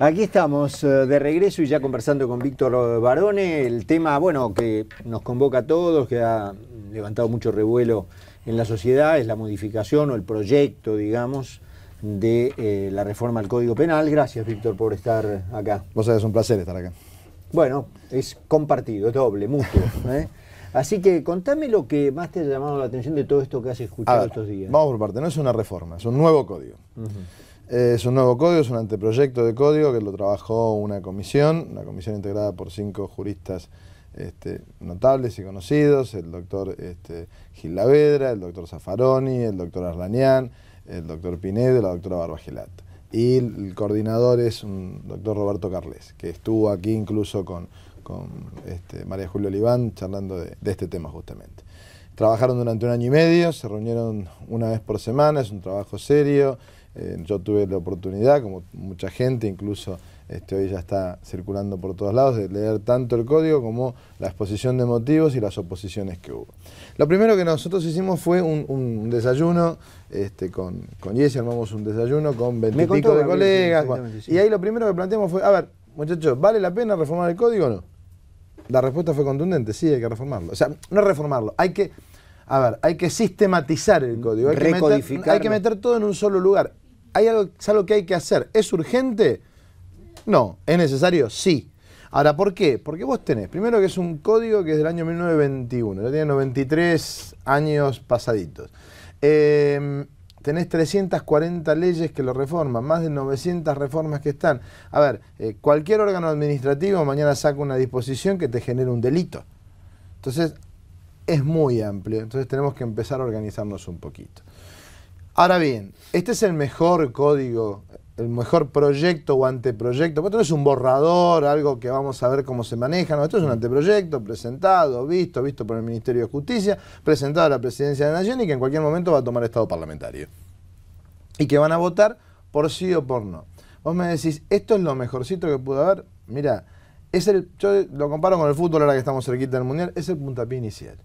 Aquí estamos eh, de regreso y ya conversando con Víctor Barone, el tema, bueno, que nos convoca a todos, que ha levantado mucho revuelo en la sociedad, es la modificación o el proyecto, digamos, de eh, la reforma al Código Penal. Gracias, Víctor, por estar acá. Vos sabés, es un placer estar acá. Bueno, es compartido, es doble, mutuo. ¿eh? Así que contame lo que más te ha llamado la atención de todo esto que has escuchado estos días. Vamos por parte, no es una reforma, es un nuevo código es un nuevo código, es un anteproyecto de código que lo trabajó una comisión, una comisión integrada por cinco juristas este, notables y conocidos, el doctor este, Gil Lavedra, el doctor Zaffaroni, el doctor Arlanián, el doctor Pinedo y la doctora Barbagelat. Y el coordinador es un doctor Roberto Carles, que estuvo aquí incluso con, con este, María Julio Oliván charlando de este tema justamente. Trabajaron durante un año y medio, se reunieron una vez por semana, es un trabajo serio, eh, yo tuve la oportunidad, como mucha gente, incluso este, hoy ya está circulando por todos lados, de leer tanto el código como la exposición de motivos y las oposiciones que hubo. Lo primero que nosotros hicimos fue un, desayuno este, con, con armamos un desayuno con pico de colegas. y ahí lo primero que planteamos fue, a ver, muchachos, ¿vale la pena reformar el código o no? La respuesta fue contundente, sí, hay que reformarlo. O sea, no reformarlo, hay que... ver, hay que sistematizar el código, hay, que meter, hay que meter todo en un solo lugar ¿Hay algo, algo que hay que hacer? ¿Es urgente? No. ¿Es necesario? Sí. Ahora, ¿por qué? Porque vos tenés, primero que es un código que es del año 1921, ya tiene 93 años pasaditos. Em, tenés 340 leyes que lo reforman, más de 900 reformas que están. A ver, eh, cualquier órgano administrativo mañana saca una disposición que te genere un delito. Entonces, es muy amplio, entonces tenemos que empezar a organizarnos un poquito. Ahora bien, este es el mejor código, el mejor proyecto o anteproyecto. Esto no es un borrador, algo que vamos a ver cómo se maneja. esto es un anteproyecto presentado, visto, visto por el Ministerio de Justicia, presentado a la Presidencia de la Nación y que en cualquier momento va a tomar estado parlamentario. Y que van a votar por sí o por no. Vos me decís, esto es lo mejorcito que pudo haber. Mira, es el, yo lo comparo con el fútbol ahora que estamos cerquita del Mundial, es el puntapié inicial.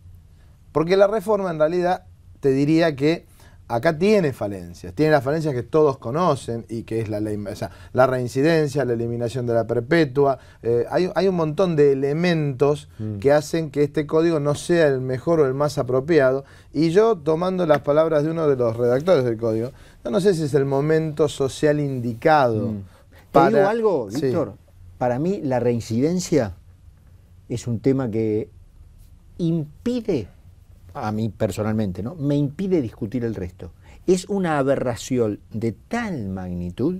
Porque la reforma en realidad te diría que acá tiene falencias, tiene las falencias que todos conocen y que es la reincidencia, la eliminación de la perpetua, eh, hay, un montón de elementos mm. que hacen que este código no sea el mejor o el más apropiado y yo tomando las palabras de uno de los redactores del código, no sé si es el momento social indicado. Mm. Para... algo, Víctor? Para mí la reincidencia es un tema que impide a mí personalmente, ¿no? me impide discutir el resto. Es una aberración de tal magnitud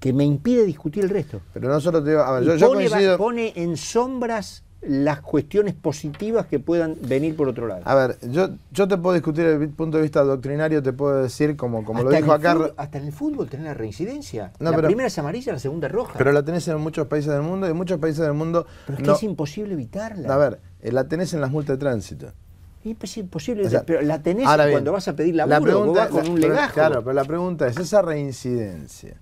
que me impide discutir el resto. Pero nosotros yo, pone, en sombras las cuestiones positivas que puedan venir por otro lado. A ver, yo, yo te puedo discutir desde el punto de vista doctrinario, te puedo decir, como, como lo dijo acá... hasta en el fútbol tenés la reincidencia. la primera es amarilla, la segunda es roja. Pero la tenés en muchos países del mundo y en muchos países del mundo... Pero es que es imposible evitarla. A ver, eh, la tenés en las multas de tránsito. Es imposible, pero la tenés cuando vas a pedir la pregunta, con un legajo. claro, pero la pregunta es, esa reincidencia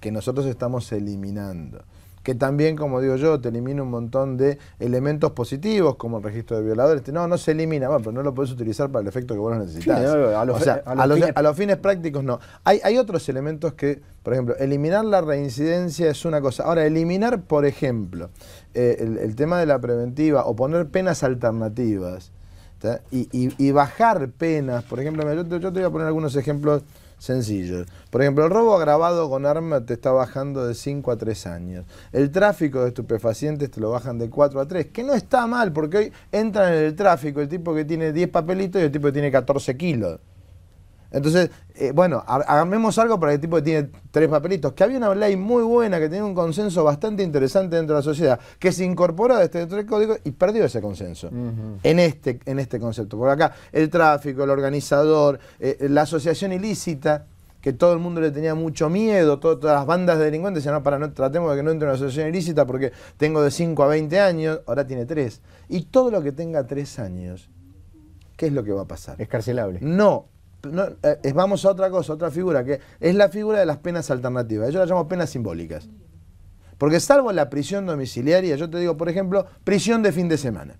que nosotros estamos eliminando, que también, como digo yo, te elimina un montón de elementos positivos, como el registro de violadores. No, no se elimina, pero no lo puedes utilizar para el efecto que vos necesitas. a, los, fines... prácticos no. Hay, hay otros elementos que, por ejemplo, eliminar la reincidencia es una cosa. Ahora, eliminar, por ejemplo, eh, el, tema de la preventiva o poner penas alternativas y, bajar penas, por ejemplo, yo te, voy a poner algunos ejemplos sencillos. Por ejemplo, el robo agravado con arma te está bajando de 5 a 3 años. El tráfico de estupefacientes te lo bajan de 4 a 3, que no está mal, porque hoy entran en el tráfico el tipo que tiene 10 papelitos y el tipo que tiene 14 kilos. Entonces, eh, bueno, hagamos algo para el tipo que tiene tres papelitos. Que había una ley muy buena que tenía un consenso bastante interesante dentro de la sociedad, que se incorporó a este tres código y perdió ese consenso en, este, en este concepto. Por acá, el tráfico, el organizador, eh, eh, la asociación ilícita, que todo el mundo le tenía mucho miedo, todas las bandas delincuentes decían, no, para, no, tratemos de que no entre una asociación ilícita porque tengo de 5 a 20 años, ahora tiene 3. Y todo lo que tenga 3 años, ¿qué es lo que va a pasar? Escarcelable. No, eh, vamos a otra cosa, otra figura, que es la figura de las penas alternativas. Yo la llamo penas simbólicas. Porque salvo la prisión domiciliaria, yo te digo, por ejemplo, prisión de fin de semana.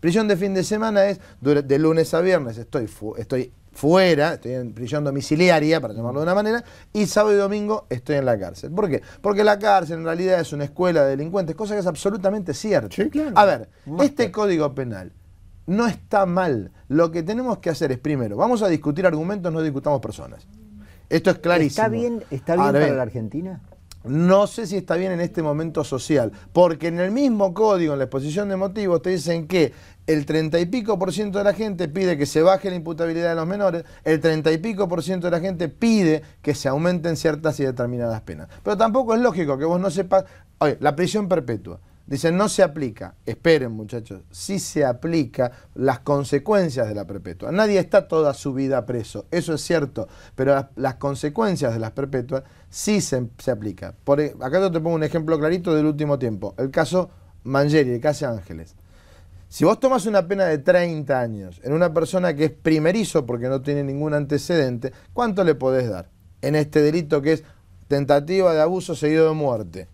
Prisión de fin de semana es de lunes a viernes estoy, estoy fuera, estoy en prisión domiciliaria, para llamarlo de una manera, y sábado y domingo estoy en la cárcel. ¿Por qué? Porque la cárcel en realidad es una escuela de delincuentes, cosa que es absolutamente cierta. A ver, este código penal no está mal. Lo que tenemos que hacer es primero, vamos a discutir argumentos, no discutamos personas. Esto es clarísimo. ¿Está bien, está bien para la Argentina? No sé si está bien en este momento social, porque en el mismo código, en la exposición de motivos, te dicen que el treinta y pico por ciento de la gente pide que se baje la imputabilidad de los menores, el treinta y pico por ciento de la gente pide que se aumenten ciertas y determinadas penas. Pero tampoco es lógico que vos no sepas, oye, la prisión perpetua. Dicen, no se aplica. Esperen, muchachos, sí se aplica las consecuencias de la perpetua. Nadie está toda su vida preso, eso es cierto, pero las, consecuencias de las perpetuas sí se, aplica. Por, e, acá yo te pongo un ejemplo clarito del último tiempo. El caso Mangieri, el caso Ángeles. Si vos tomás una pena de 30 años en una persona que es primerizo porque no tiene ningún antecedente, ¿cuánto le podés dar? En este delito que es tentativa de abuso seguido de muerte.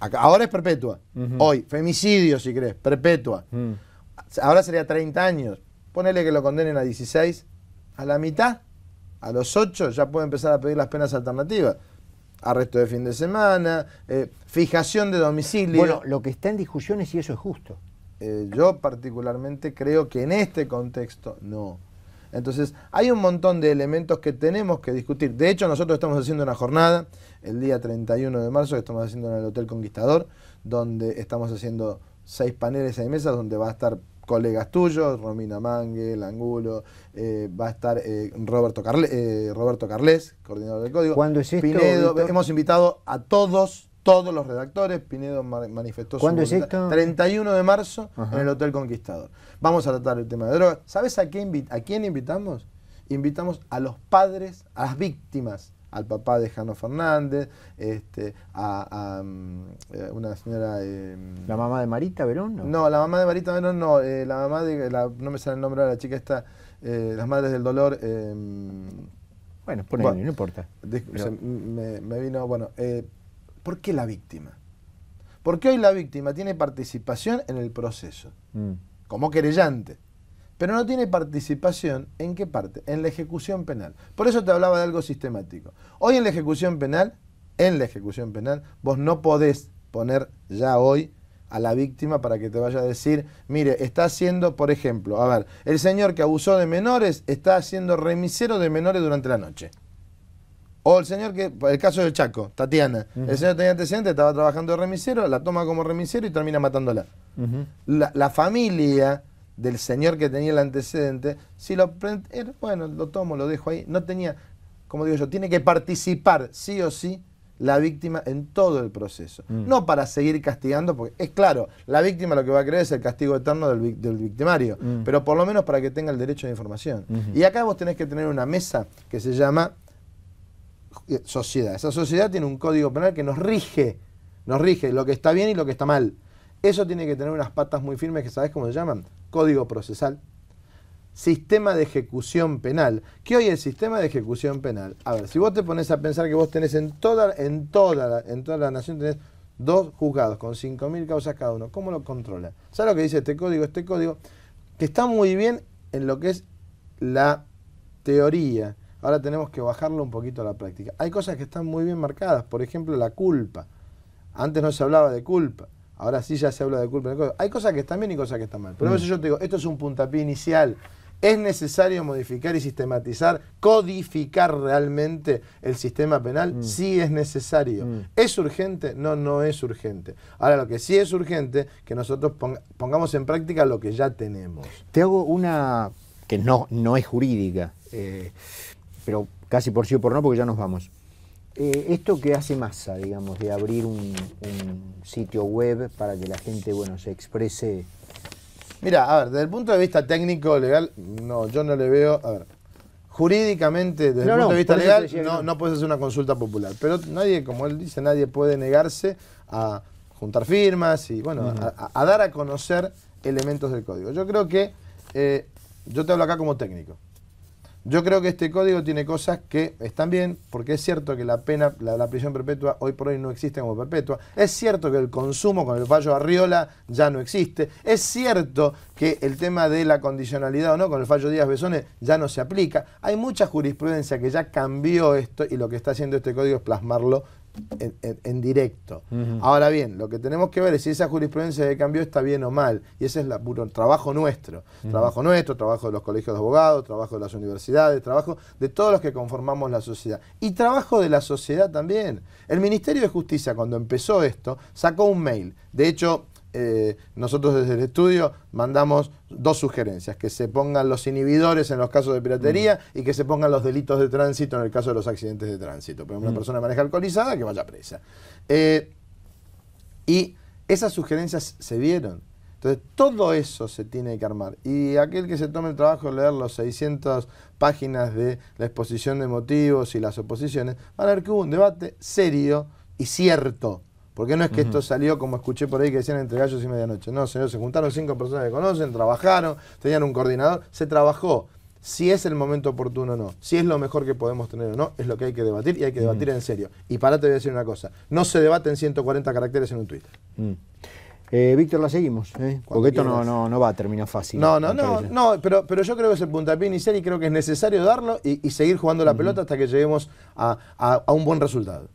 Ahora es perpetua. Hoy, femicidio, si crees, perpetua. Mm. Ahora sería 30 años. Ponele que lo condenen a 16. A la mitad, a los 8, ya puede empezar a pedir las penas alternativas. Arresto de fin de semana, eh, fijación de domicilio. Bueno, lo que está en discusión es si eso es justo. Eh, yo particularmente creo que en este contexto no. Entonces, hay un montón de elementos que tenemos que discutir. De hecho, nosotros estamos haciendo una jornada el día 31 de marzo, que estamos haciendo en el Hotel Conquistador, donde estamos haciendo seis paneles, en mesas, donde va a estar colegas tuyos, Romina Mangue, Angulo, eh, va a estar eh, Roberto, eh, Roberto Carles, coordinador del código. Cuando hemos invitado a todos todos los redactores. Pinedo manifestó ¿Cuándo su es esto? 31 de marzo en el Hotel Conquistador. Vamos a tratar el tema de drogas. ¿Sabes a, a quién invitamos? Invitamos a los padres, a las víctimas al papá de Jano Fernández, este, a, mm, eh, una señora... Em, ¿La mamá de Marita Verón? No, la mamá de Marita Verón no, eh, la mamá de... no me sale el nombre de la chica esta, eh, las Madres del Dolor... Em, bueno, ponen, no importa. me, vino, bueno, ¿Por qué la víctima? Porque hoy la víctima tiene participación en el proceso, mm. como querellante, pero no tiene participación en qué parte, en la ejecución penal. Por eso te hablaba de algo sistemático. Hoy en la ejecución penal, en la ejecución penal, vos no podés poner ya hoy a la víctima para que te vaya a decir, mire, está haciendo, por ejemplo, a ver, el señor que abusó de menores está haciendo remisero de menores durante la noche. O el señor que, el caso del Chaco, Tatiana, el señor tenía antecedente estaba trabajando de remisero, la toma como remisero y termina matándola. la, la, familia del señor que tenía el antecedente, si lo bueno, lo tomo, lo dejo ahí, no tenía, como digo yo, tiene que participar sí o sí la víctima en todo el proceso. Mm. No para seguir castigando, porque es claro, la víctima lo que va a creer es el castigo eterno del, victimario, mm. pero por lo menos para que tenga el derecho de información. Y acá vos tenés que tener una mesa que se llama sociedad. Esa sociedad tiene un código penal que nos rige, nos rige lo que está bien y lo que está mal. Eso tiene que tener unas patas muy firmes que sabes cómo se llaman, código procesal, sistema de ejecución penal. ¿Qué hoy el sistema de ejecución penal, a ver, si vos te pones a pensar que vos tenés en toda, en toda, en toda la nación tenés dos juzgados con 5.000 causas cada uno, ¿cómo lo controla? ¿Sabes lo que dice este código? Este código que está muy bien en lo que es la teoría, Ahora tenemos que bajarlo un poquito a la práctica. Hay cosas que están muy bien marcadas, por ejemplo, la culpa. Antes no se hablaba de culpa, ahora sí ya se habla de culpa. Hay cosas que están bien y cosas que están mal. Pero eso mm. yo te digo, esto es un puntapié inicial. Es necesario modificar y sistematizar, codificar realmente el sistema penal. Mm. Sí es necesario. Mm. ¿Es urgente? No, no es urgente. Ahora, lo que sí es urgente, que nosotros pongamos en práctica lo que ya tenemos. Te hago una que no, no es jurídica. Eh, pero casi por sí o por no, porque ya nos vamos. Eh, esto que hace masa, digamos, de abrir un, sitio web para que la gente, bueno, se exprese. Mira, a ver, desde el punto de vista técnico, legal, no, yo no le veo. A ver, jurídicamente, desde el punto de vista legal, no, no puedes hacer una consulta popular. Pero nadie, como él dice, nadie puede negarse a juntar firmas y, bueno, a, dar a conocer elementos del código. Yo creo que, eh, yo te hablo acá como técnico. Yo creo que este código tiene cosas que están bien, porque es cierto que la pena, la, prisión perpetua hoy por hoy no existe como perpetua. Es cierto que el consumo con el fallo Arriola ya no existe. Es cierto que el tema de la condicionalidad o no, con el fallo Díaz Besones, ya no se aplica. Hay mucha jurisprudencia que ya cambió esto y lo que está haciendo este código es plasmarlo en, directo. Ahora bien, lo que tenemos que ver es si esa jurisprudencia de cambio está bien o mal. Y ese es el trabajo nuestro. Trabajo nuestro, trabajo de los colegios de abogados, trabajo de las universidades, trabajo de todos los que conformamos la sociedad. Y trabajo de la sociedad también. El Ministerio de Justicia, cuando empezó esto, sacó un mail. De hecho, eh, nosotros desde el estudio mandamos dos sugerencias, que se pongan los inhibidores en los casos de piratería mm. y que se pongan los delitos de tránsito en el caso de los accidentes de tránsito. Pero una mm. persona maneja alcoholizada que vaya presa. Eh, y esas sugerencias se vieron. Entonces, todo eso se tiene que armar. Y aquel que se tome el trabajo de leer los 600 páginas de la exposición de motivos y las oposiciones, van a ver que hubo un debate serio y cierto porque no es que esto salió como escuché por ahí que decían entre gallos y medianoche. No, señor, se juntaron cinco personas que conocen, trabajaron, tenían un coordinador, se trabajó. Si es el momento oportuno o no, si es lo mejor que podemos tener o no, es lo que hay que debatir y hay que debatir mm. en serio. Y para te voy a decir una cosa, no se debaten 140 caracteres en un Twitter. Mm. Eh, Víctor, la seguimos, ¿eh? porque esto no, va a terminar fácil. No, no, no, pero, yo creo que es el puntapié inicial y creo que es necesario darlo y, seguir jugando la pelota hasta que lleguemos a un buen resultado.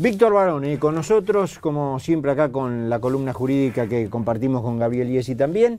Víctor Barone, con nosotros, como siempre acá con la columna jurídica que compartimos con Gabriel Yessi también.